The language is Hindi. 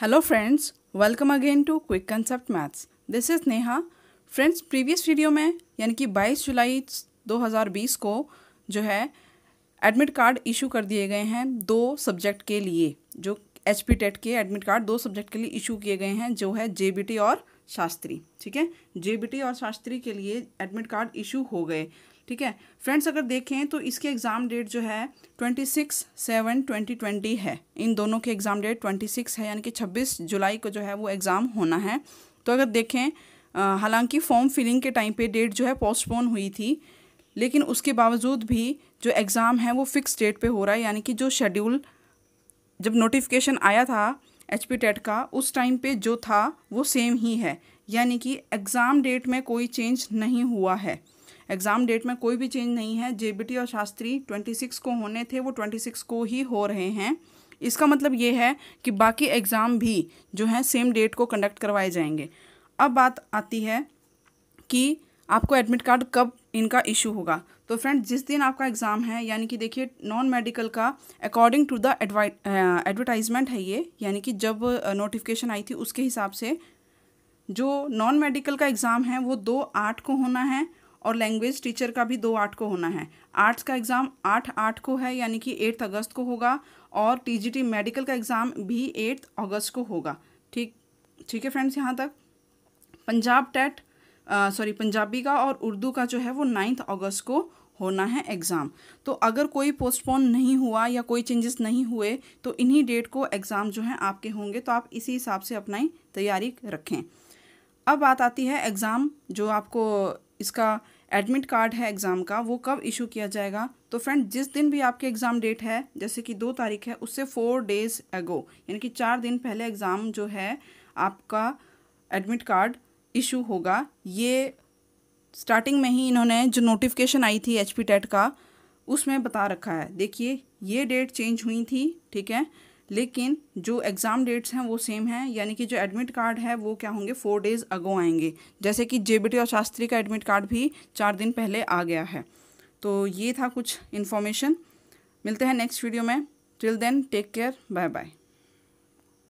hello friends welcome again to quick concept maths this is Neha friends previous video में यानी कि 22 जुलाई 2020 को जो है एडमिट कार्ड इशू कर दिए गए हैं दो सब्जेक्ट के लिए जो एच पी टेट के एडमिट कार्ड दो सब्जेक्ट के लिए इशू किए गए हैं जो है जे और शास्त्री ठीक है जे और शास्त्री के लिए एडमिट कार्ड इशू हो गए ठीक है फ्रेंड्स अगर देखें तो इसके एग्ज़ाम डेट जो है twenty six seven twenty twenty है इन दोनों के एग्ज़ाम डेट ट्वेंटी सिक्स है यानी कि छब्बीस जुलाई को जो है वो एग्ज़ाम होना है तो अगर देखें हालांकि फॉर्म फिलिंग के टाइम पे डेट जो है पोस्टपोन हुई थी लेकिन उसके बावजूद भी जो एग्ज़ाम है वो फिक्स डेट पे हो रहा है यानी कि जो शेड्यूल जब नोटिफिकेशन आया था एच पी टेट का उस टाइम पे जो था वो सेम ही है यानी कि एग्ज़ाम डेट में कोई चेंज नहीं हुआ है एग्ज़ाम डेट में कोई भी चेंज नहीं है जे और शास्त्री ट्वेंटी सिक्स को होने थे वो ट्वेंटी सिक्स को ही हो रहे हैं इसका मतलब ये है कि बाकी एग्ज़ाम भी जो है सेम डेट को कंडक्ट करवाए जाएंगे अब बात आती है कि आपको एडमिट कार्ड कब इनका इशू होगा तो फ्रेंड जिस दिन आपका एग्ज़ाम है यानी कि देखिए नॉन मेडिकल का अकॉर्डिंग टू द एडवर्टाइजमेंट है ये यानी कि जब नोटिफिकेशन आई थी उसके हिसाब से जो नॉन मेडिकल का एग्ज़ाम है वो दो आठ को होना है और लैंग्वेज टीचर का भी दो आठ को होना है आर्ट्स का एग्ज़ाम आठ आठ को है यानी कि एट्थ अगस्त को होगा और टीजीटी मेडिकल का एग्ज़ाम भी एट्थ अगस्त को होगा ठीक ठीक है फ्रेंड्स यहाँ तक पंजाब टेट सॉरी पंजाबी का और उर्दू का जो है वो नाइन्थ अगस्त को होना है एग्ज़ाम तो अगर कोई पोस्टपोन नहीं हुआ या कोई चेंजेस नहीं हुए तो इन्हीं डेट को एग्ज़ाम जो है आपके होंगे तो आप इसी हिसाब से अपनी तैयारी रखें अब बात आती है एग्ज़ाम जो आपको इसका एडमिट कार्ड है एग्ज़ाम का वो कब इशू किया जाएगा तो फ्रेंड जिस दिन भी आपके एग्ज़ाम डेट है जैसे कि दो तारीख है उससे फोर डेज़ एगो यानी कि चार दिन पहले एग्ज़ाम जो है आपका एडमिट कार्ड इशू होगा ये स्टार्टिंग में ही इन्होंने जो नोटिफिकेशन आई थी एच पी टेट का उसमें बता रखा है देखिए ये डेट चेंज हुई थी ठीक है लेकिन जो एग्ज़ाम डेट्स हैं वो सेम हैं यानी कि जो एडमिट कार्ड है वो क्या होंगे फोर डेज़ अगो आएंगे जैसे कि जे और शास्त्री का एडमिट कार्ड भी चार दिन पहले आ गया है तो ये था कुछ इन्फॉर्मेशन मिलते हैं नेक्स्ट वीडियो में till then take care bye bye